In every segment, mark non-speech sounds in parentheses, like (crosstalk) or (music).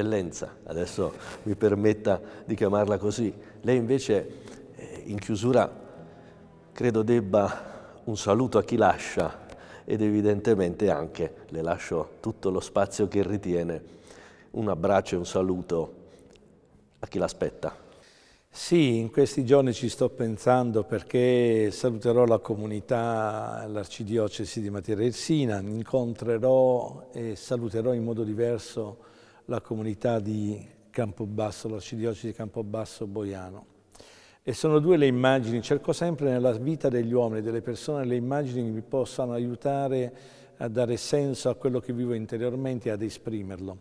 eccellenza, adesso mi permetta di chiamarla così. Lei invece eh, in chiusura credo debba un saluto a chi lascia ed evidentemente anche le lascio tutto lo spazio che ritiene. Un abbraccio e un saluto a chi l'aspetta. Sì, in questi giorni ci sto pensando perché saluterò la comunità, l'arcidiocesi di Matera Irsina, incontrerò e saluterò in modo diverso la comunità di Campobasso, l'arcidiocesi di Campobasso Boiano. E sono due le immagini, cerco sempre nella vita degli uomini, delle persone, le immagini che mi possano aiutare a dare senso a quello che vivo interiormente e ad esprimerlo.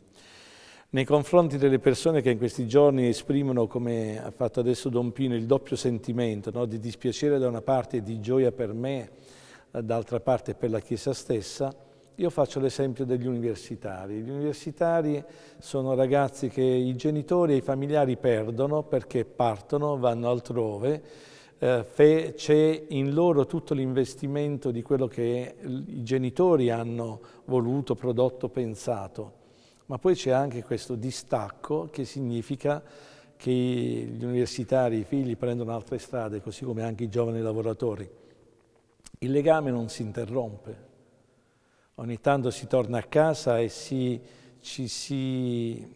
Nei confronti delle persone che in questi giorni esprimono, come ha fatto adesso Don Pino, il doppio sentimento no? di dispiacere da una parte e di gioia per me, d'altra parte per la Chiesa stessa, io faccio l'esempio degli universitari. Gli universitari sono ragazzi che i genitori e i familiari perdono perché partono, vanno altrove, eh, c'è in loro tutto l'investimento di quello che i genitori hanno voluto, prodotto, pensato. Ma poi c'è anche questo distacco che significa che gli universitari, i figli prendono altre strade, così come anche i giovani lavoratori. Il legame non si interrompe, Ogni tanto si torna a casa e si, ci si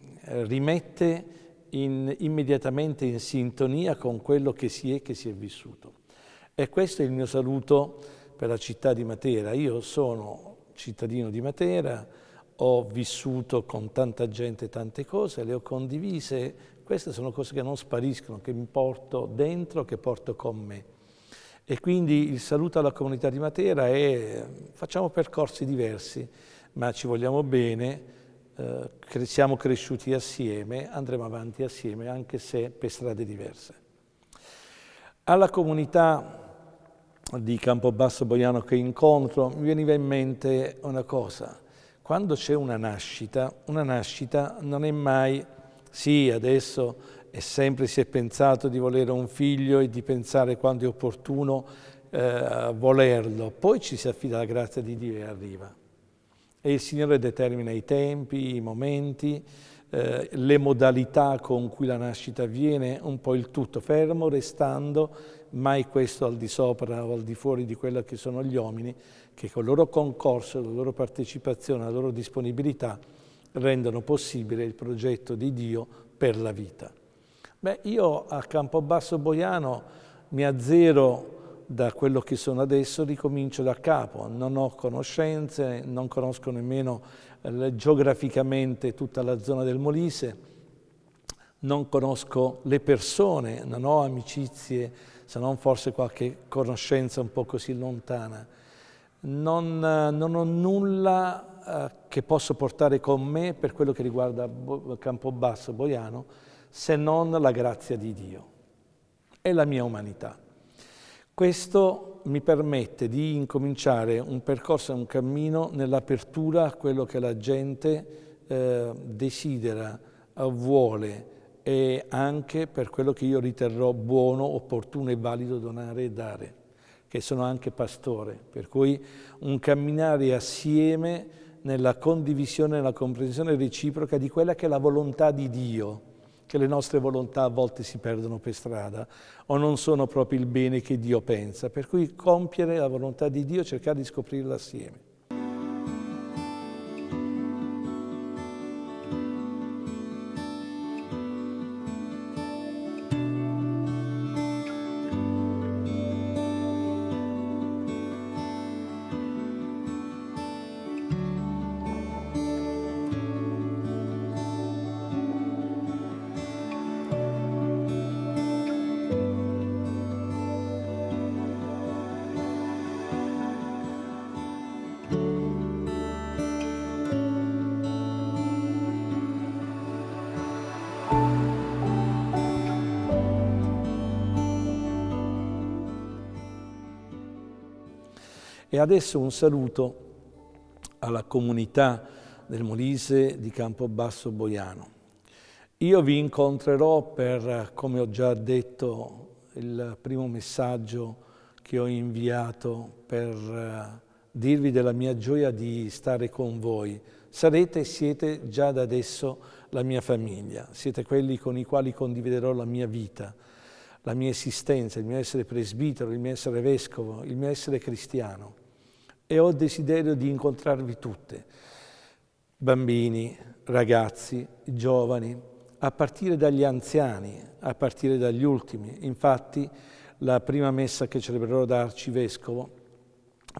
rimette in, immediatamente in sintonia con quello che si è che si è vissuto. E questo è il mio saluto per la città di Matera. Io sono cittadino di Matera, ho vissuto con tanta gente tante cose, le ho condivise. Queste sono cose che non spariscono, che mi porto dentro, che porto con me. E quindi il saluto alla comunità di Matera è eh, facciamo percorsi diversi, ma ci vogliamo bene, eh, siamo cresciuti assieme, andremo avanti assieme anche se per strade diverse. Alla comunità di Campobasso Boiano che incontro mi veniva in mente una cosa, quando c'è una nascita, una nascita non è mai sì adesso e sempre si è pensato di volere un figlio e di pensare quando è opportuno eh, volerlo. Poi ci si affida alla grazia di Dio e arriva. E il Signore determina i tempi, i momenti, eh, le modalità con cui la nascita avviene, un po' il tutto, fermo restando mai questo al di sopra o al di fuori di quello che sono gli uomini, che col loro concorso, la loro partecipazione, la loro disponibilità rendono possibile il progetto di Dio per la vita. Beh, io a Campobasso Boiano mi azzero da quello che sono adesso, ricomincio da capo, non ho conoscenze, non conosco nemmeno eh, geograficamente tutta la zona del Molise, non conosco le persone, non ho amicizie, se non forse qualche conoscenza un po' così lontana. Non, non ho nulla eh, che posso portare con me per quello che riguarda Bo Campobasso, Boiano, se non la grazia di Dio e la mia umanità. Questo mi permette di incominciare un percorso, un cammino nell'apertura a quello che la gente eh, desidera, eh, vuole e anche per quello che io riterrò buono, opportuno e valido donare e dare, che sono anche pastore, per cui un camminare assieme nella condivisione e nella comprensione reciproca di quella che è la volontà di Dio, che le nostre volontà a volte si perdono per strada o non sono proprio il bene che Dio pensa. Per cui compiere la volontà di Dio, cercare di scoprirla assieme. E adesso un saluto alla comunità del Molise di Campobasso Boiano. Io vi incontrerò per, come ho già detto, il primo messaggio che ho inviato per eh, dirvi della mia gioia di stare con voi. Sarete e siete già da adesso la mia famiglia, siete quelli con i quali condividerò la mia vita, la mia esistenza, il mio essere presbitero, il mio essere vescovo, il mio essere cristiano. E ho desiderio di incontrarvi tutte, bambini, ragazzi, giovani, a partire dagli anziani, a partire dagli ultimi. Infatti la prima messa che celebrerò da arcivescovo,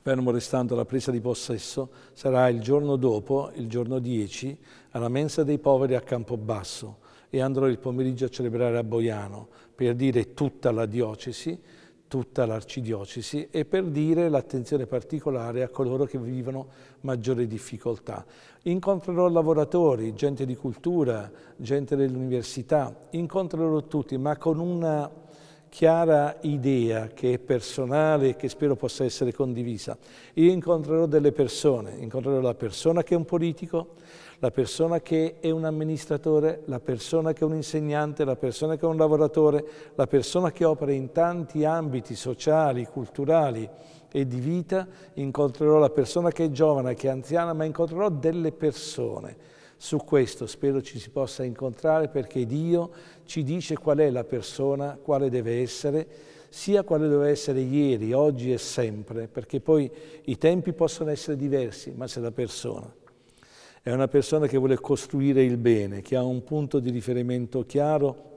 fermo restando la presa di possesso, sarà il giorno dopo, il giorno 10, alla mensa dei poveri a Campobasso e andrò il pomeriggio a celebrare a Boiano per dire tutta la diocesi, tutta l'arcidiocesi e per dire l'attenzione particolare a coloro che vivono maggiori difficoltà. Incontrerò lavoratori, gente di cultura, gente dell'università, incontrerò tutti, ma con una chiara idea che è personale e che spero possa essere condivisa. Io incontrerò delle persone, incontrerò la persona che è un politico, la persona che è un amministratore, la persona che è un insegnante, la persona che è un lavoratore, la persona che opera in tanti ambiti sociali, culturali e di vita, incontrerò la persona che è giovane, che è anziana, ma incontrerò delle persone. Su questo spero ci si possa incontrare perché Dio ci dice qual è la persona, quale deve essere, sia quale doveva essere ieri, oggi e sempre, perché poi i tempi possono essere diversi, ma se la persona è una persona che vuole costruire il bene, che ha un punto di riferimento chiaro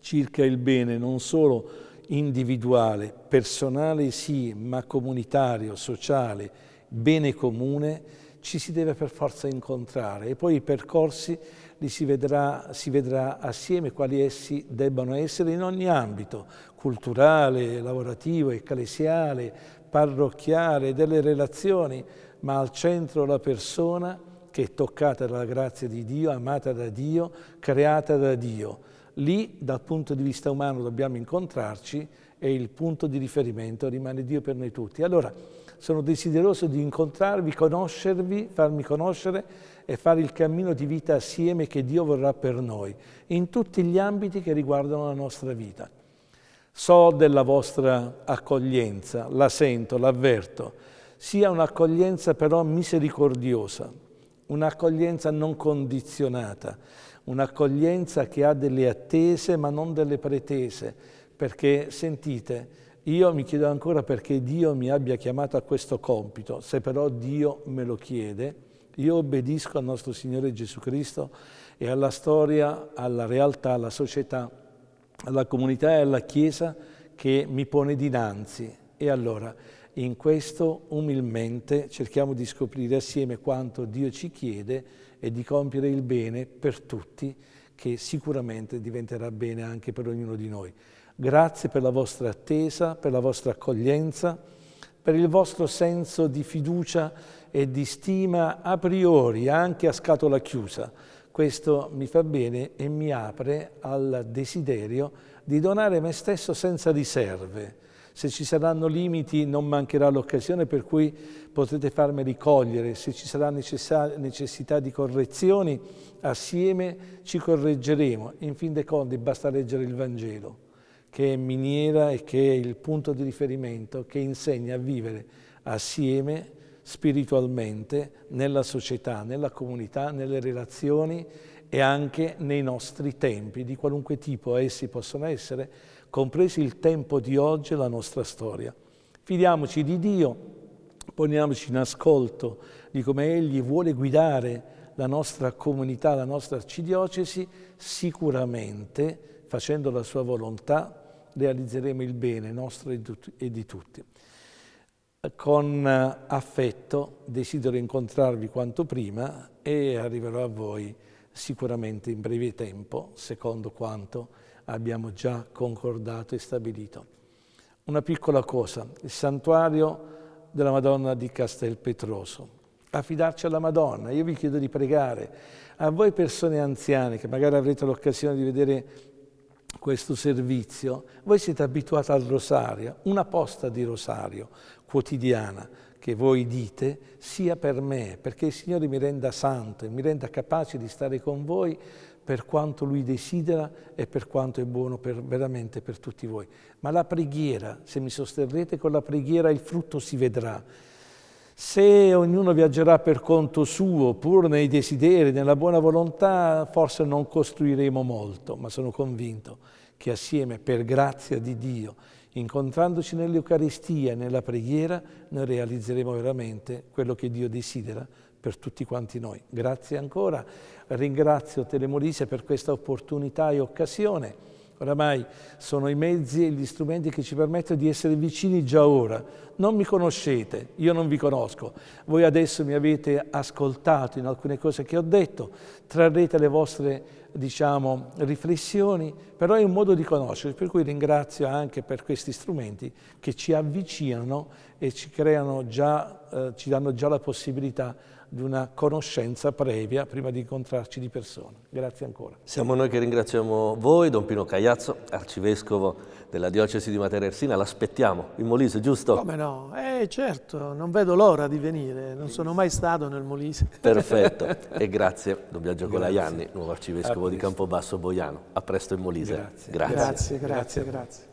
circa il bene, non solo individuale, personale sì, ma comunitario, sociale, bene comune, ci si deve per forza incontrare e poi i percorsi li si vedrà, si vedrà assieme quali essi debbano essere in ogni ambito, culturale, lavorativo, ecclesiale, parrocchiale, delle relazioni, ma al centro la persona che è toccata dalla grazia di Dio, amata da Dio, creata da Dio. Lì, dal punto di vista umano, dobbiamo incontrarci e il punto di riferimento rimane Dio per noi tutti. Allora, sono desideroso di incontrarvi, conoscervi, farmi conoscere e fare il cammino di vita assieme che Dio vorrà per noi, in tutti gli ambiti che riguardano la nostra vita. So della vostra accoglienza, la sento, l'avverto, sia un'accoglienza però misericordiosa, un'accoglienza non condizionata, un'accoglienza che ha delle attese ma non delle pretese, perché sentite, io mi chiedo ancora perché Dio mi abbia chiamato a questo compito, se però Dio me lo chiede, io obbedisco al nostro Signore Gesù Cristo e alla storia, alla realtà, alla società, alla comunità e alla Chiesa che mi pone dinanzi. E allora in questo umilmente cerchiamo di scoprire assieme quanto Dio ci chiede e di compiere il bene per tutti, che sicuramente diventerà bene anche per ognuno di noi. Grazie per la vostra attesa, per la vostra accoglienza, per il vostro senso di fiducia e di stima a priori, anche a scatola chiusa. Questo mi fa bene e mi apre al desiderio di donare me stesso senza riserve se ci saranno limiti non mancherà l'occasione per cui potrete farmeli cogliere. Se ci sarà necessità di correzioni, assieme ci correggeremo. In fin dei conti basta leggere il Vangelo, che è miniera e che è il punto di riferimento, che insegna a vivere assieme spiritualmente nella società, nella comunità, nelle relazioni, e anche nei nostri tempi, di qualunque tipo essi possono essere, compresi il tempo di oggi e la nostra storia. Fidiamoci di Dio, poniamoci in ascolto di come Egli vuole guidare la nostra comunità, la nostra arcidiocesi, sicuramente facendo la sua volontà realizzeremo il bene nostro e di tutti. Con eh, affetto desidero incontrarvi quanto prima e arriverò a voi sicuramente in breve tempo, secondo quanto abbiamo già concordato e stabilito. Una piccola cosa, il santuario della Madonna di Castel Petroso. Affidarci alla Madonna, io vi chiedo di pregare. A voi persone anziane, che magari avrete l'occasione di vedere questo servizio, voi siete abituati al rosario, una posta di rosario quotidiana, che voi dite sia per me, perché il Signore mi renda santo e mi renda capace di stare con voi per quanto Lui desidera e per quanto è buono per, veramente per tutti voi. Ma la preghiera, se mi sosterrete con la preghiera, il frutto si vedrà. Se ognuno viaggerà per conto suo, pur nei desideri, nella buona volontà, forse non costruiremo molto, ma sono convinto che assieme, per grazia di Dio, Incontrandoci nell'Eucaristia, e nella preghiera, noi realizzeremo veramente quello che Dio desidera per tutti quanti noi. Grazie ancora, ringrazio Telemolise per questa opportunità e occasione. Oramai sono i mezzi e gli strumenti che ci permettono di essere vicini già ora. Non mi conoscete, io non vi conosco. Voi adesso mi avete ascoltato in alcune cose che ho detto, trarrete le vostre diciamo, riflessioni, però è un modo di conoscere, per cui ringrazio anche per questi strumenti che ci avvicinano e ci, creano già, eh, ci danno già la possibilità di una conoscenza previa prima di incontrarci di persona. Grazie ancora. Siamo noi che ringraziamo voi, Don Pino Cagliazzo, arcivescovo della diocesi di Matera Ersina. L'aspettiamo in Molise, giusto? Come no? Eh certo, non vedo l'ora di venire, non sono mai stato nel Molise. (laughs) Perfetto, e grazie Don Biagio Colaianni, nuovo arcivescovo di Campobasso Boiano. A presto in Molise. Grazie, grazie, grazie. grazie. grazie. grazie.